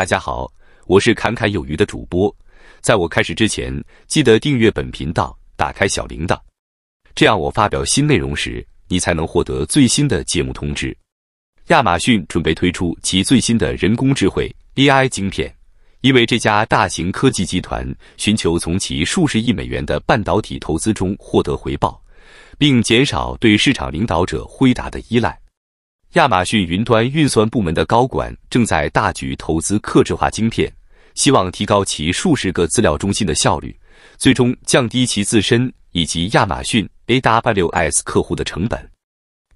大家好，我是侃侃有余的主播。在我开始之前，记得订阅本频道，打开小铃铛，这样我发表新内容时，你才能获得最新的节目通知。亚马逊准备推出其最新的人工智慧 AI 晶片，因为这家大型科技集团寻求从其数十亿美元的半导体投资中获得回报，并减少对市场领导者辉达的依赖。亚马逊云端运算部门的高管正在大举投资客制化晶片，希望提高其数十个资料中心的效率，最终降低其自身以及亚马逊 AWS 客户的成本。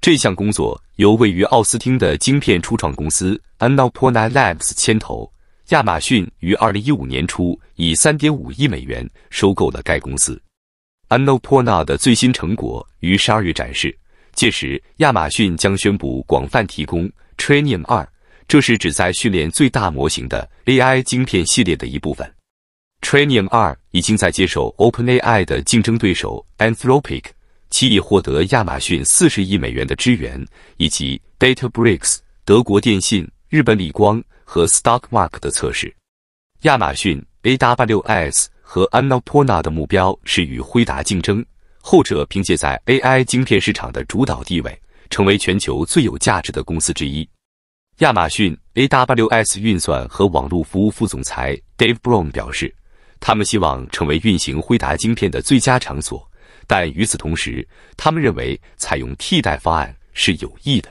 这项工作由位于奥斯汀的晶片初创公司 a n n a p o n a Labs 牵头。亚马逊于二零一五年初以三点五亿美元收购了该公司。a n n a p o n a 的最新成果于十二月展示。届时，亚马逊将宣布广泛提供 Trainium 二，这是旨在训练最大模型的 AI 芯片系列的一部分。Trainium 二已经在接受 OpenAI 的竞争对手 Anthropic，其已获得亚马逊四十亿美元的支援，以及 DataBricks、德国电信、日本理光和 Stockmark 的测试。亚马逊 AWS 和 a n n a p u r n a 的目标是与辉达竞争。后者凭借在 AI 晶片市场的主导地位，成为全球最有价值的公司之一。亚马逊 AWS 运算和网络服务副总裁 Dave Brown 表示，他们希望成为运行辉达晶片的最佳场所，但与此同时，他们认为采用替代方案是有益的。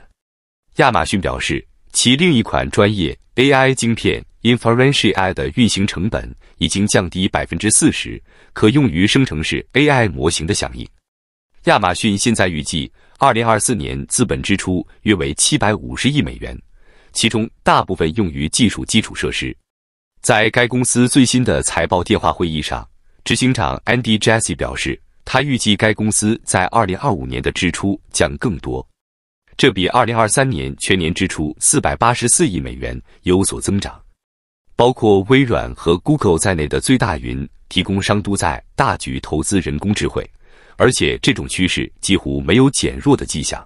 亚马逊表示，其另一款专业 AI 晶片。i n f e r e n t i AI 的运行成本已经降低百分之四十，可用于生成式 AI 模型的响应。亚马逊现在预计，二零二四年资本支出约为七百五十亿美元，其中大部分用于技术基础设施。在该公司最新的财报电话会议上，执行长 Andy Jassy 表示，他预计该公司在二零二五年的支出将更多，这比二零二三年全年支出四百八十四亿美元有所增长。包括微软和 Google 在内的最大云提供商都在大举投资人工智慧，而且这种趋势几乎没有减弱的迹象。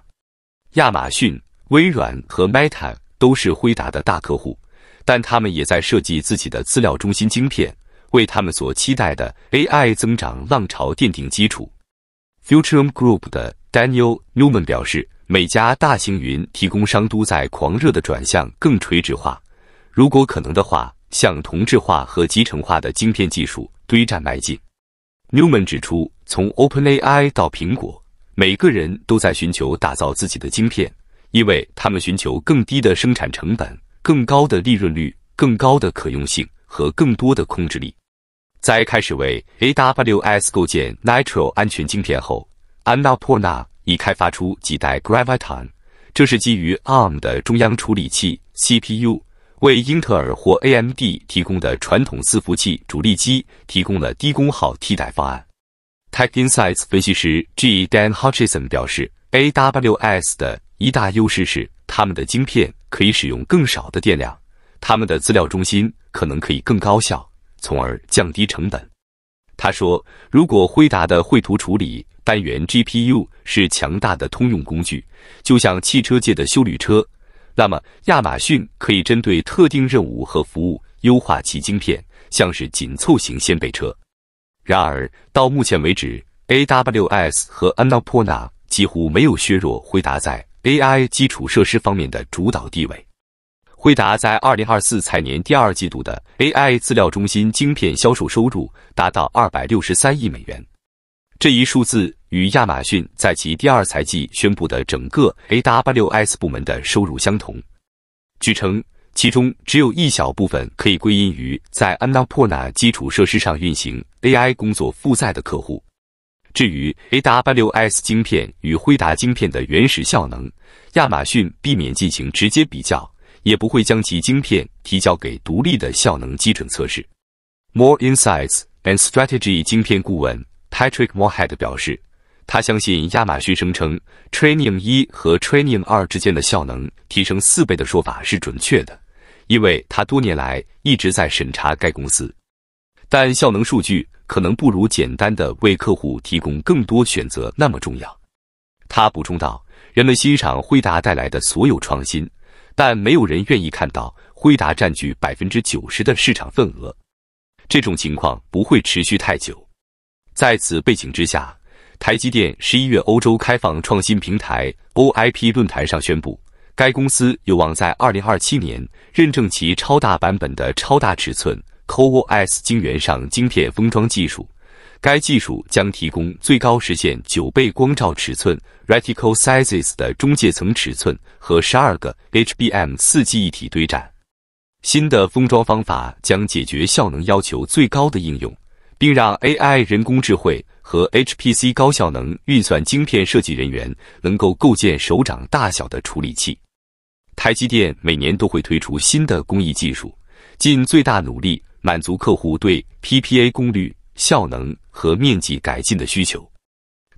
亚马逊、微软和 Meta 都是辉达的大客户，但他们也在设计自己的资料中心晶片，为他们所期待的 AI 增长浪潮奠定基础。Futureum Group 的 Daniel Newman 表示，每家大型云提供商都在狂热的转向更垂直化，如果可能的话。向同质化和集成化的晶片技术堆栈迈进。Newman 指出，从 OpenAI 到苹果，每个人都在寻求打造自己的晶片，因为他们寻求更低的生产成本、更高的利润率、更高的可用性和更多的控制力。在开始为 AWS 构建 Nitro 安全晶片后，安 r n 纳已开发出几代 Graviton，这是基于 ARM 的中央处理器 CPU。为英特尔或 AMD 提供的传统伺服器主力机提供了低功耗替代方案。TechInsights 分析师 G. Dan h u t c h i s o n 表示，AWS 的一大优势是他们的晶片可以使用更少的电量，他们的资料中心可能可以更高效，从而降低成本。他说，如果辉达的绘图处理单元 GPU 是强大的通用工具，就像汽车界的修理车。那么，亚马逊可以针对特定任务和服务优化其晶片，像是紧凑型先背车。然而，到目前为止，AWS 和 a n p u r n a 几乎没有削弱辉达在 AI 基础设施方面的主导地位。辉达在2024财年第二季度的 AI 资料中心晶片销售收入达到263亿美元，这一数字。与亚马逊在其第二财季宣布的整个 AWS 部门的收入相同。据称，其中只有一小部分可以归因于在安 r n a 基础设施上运行 AI 工作负载的客户。至于 AWS 晶片与辉达晶片的原始效能，亚马逊避免进行直接比较，也不会将其晶片提交给独立的效能基准测试。More Insights and Strategy 芯片顾问 Patrick Morehead 表示。他相信亚马逊声称 Training 一和 Training 二之间的效能提升四倍的说法是准确的，因为他多年来一直在审查该公司。但效能数据可能不如简单的为客户提供更多选择那么重要。他补充道：“人们欣赏辉达带来的所有创新，但没有人愿意看到辉达占据百分之九十的市场份额。这种情况不会持续太久。在此背景之下。”台积电十一月欧洲开放创新平台 OIP 论坛上宣布，该公司有望在二零二七年认证其超大版本的超大尺寸 Coos 晶圆上晶片封装技术。该技术将提供最高实现九倍光照尺寸 reticle sizes 的中介层尺寸和十二个 HBM 四记忆体堆栈。新的封装方法将解决效能要求最高的应用，并让 AI 人工智慧和 HPC 高效能运算晶片设计人员能够构建手掌大小的处理器。台积电每年都会推出新的工艺技术，尽最大努力满足客户对 PPA 功率、效能和面积改进的需求。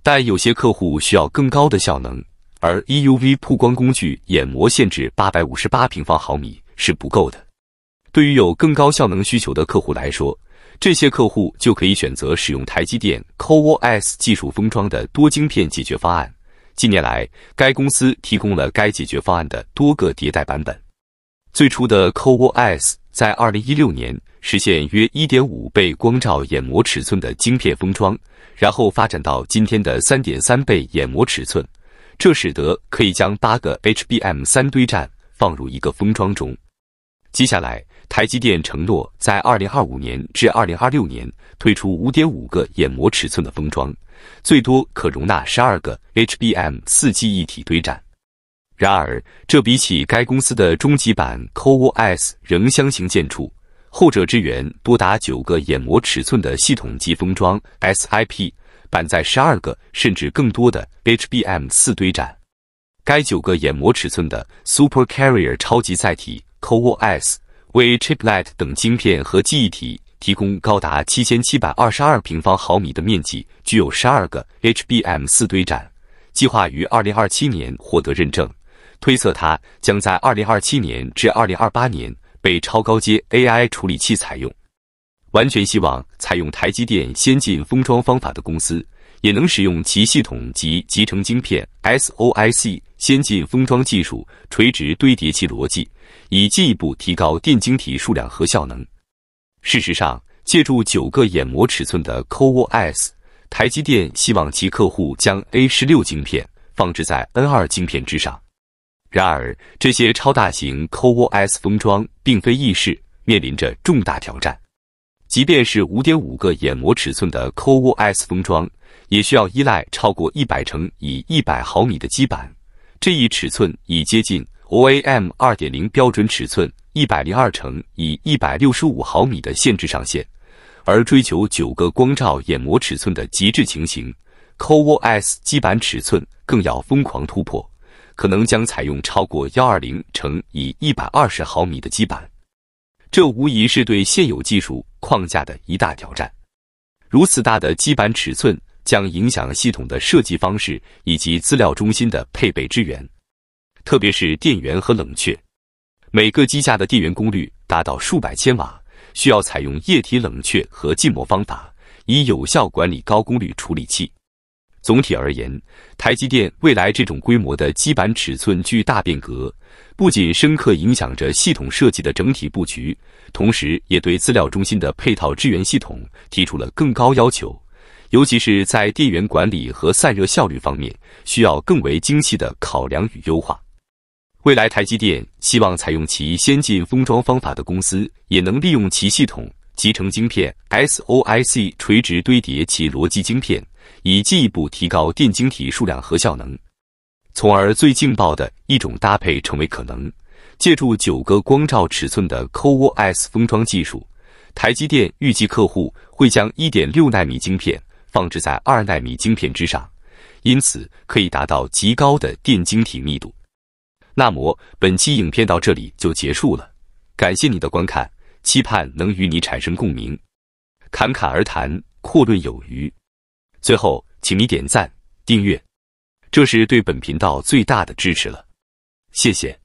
但有些客户需要更高的效能，而 EUV 曝光工具眼膜限制八百五十八平方毫米是不够的。对于有更高效能需求的客户来说，这些客户就可以选择使用台积电 CoWoS 技术封装的多晶片解决方案。近年来，该公司提供了该解决方案的多个迭代版本。最初的 CoWoS 在2016年实现约1.5倍光照眼膜尺寸的晶片封装，然后发展到今天的3.3倍眼膜尺寸，这使得可以将八个 HBM 三堆站放入一个封装中。接下来，台积电承诺在二零二五年至二零二六年推出五点五个眼膜尺寸的封装，最多可容纳十二个 HBM 四 g 一体堆栈。然而，这比起该公司的终极版 CoWoS 仍相形见绌，后者支援多达九个眼膜尺寸的系统级封装 SIP 板在十二个甚至更多的 HBM 四堆栈。该九个眼膜尺寸的 Super Carrier 超级载体。CoWoS 为 Chiplet 等晶片和记忆体提供高达七千七百二十二平方毫米的面积，具有十二个 HBM 四堆栈，计划于二零二七年获得认证。推测它将在二零二七年至二零二八年被超高阶 AI 处理器采用。完全希望采用台积电先进封装方法的公司。也能使用其系统及集成晶片 （SOIC） 先进封装技术垂直堆叠其逻辑，以进一步提高电晶体数量和效能。事实上，借助九个眼膜尺寸的 CoWoS，台积电希望其客户将 A 十六晶片放置在 N 二晶片之上。然而，这些超大型 CoWoS 封装并非易事，面临着重大挑战。即便是五点五个眼膜尺寸的 CoWoS 封装，也需要依赖超过一百乘以一百毫米的基板，这一尺寸已接近 OAM 二点零标准尺寸一百零二乘以一百六十五毫米的限制上限。而追求九个光照眼膜尺寸的极致情形，CoWoS 基板尺寸更要疯狂突破，可能将采用超过幺二零乘以一百二十毫米的基板。这无疑是对现有技术框架的一大挑战。如此大的基板尺寸将影响系统的设计方式以及资料中心的配备资源，特别是电源和冷却。每个机架的电源功率达到数百千瓦，需要采用液体冷却和浸膜方法，以有效管理高功率处理器。总体而言，台积电未来这种规模的基板尺寸巨大变革。不仅深刻影响着系统设计的整体布局，同时也对资料中心的配套支援系统提出了更高要求，尤其是在电源管理和散热效率方面，需要更为精细的考量与优化。未来，台积电希望采用其先进封装方法的公司，也能利用其系统集成晶片 （SOI C） 垂直堆叠其逻辑晶片，以进一步提高电晶体数量和效能。从而最劲爆的一种搭配成为可能。借助九个光照尺寸的 CoS 封装技术，台积电预计客户会将一点六纳米晶片放置在二纳米晶片之上，因此可以达到极高的电晶体密度。那么本期影片到这里就结束了，感谢你的观看，期盼能与你产生共鸣。侃侃而谈，阔论有余。最后，请你点赞、订阅。这是对本频道最大的支持了，谢谢。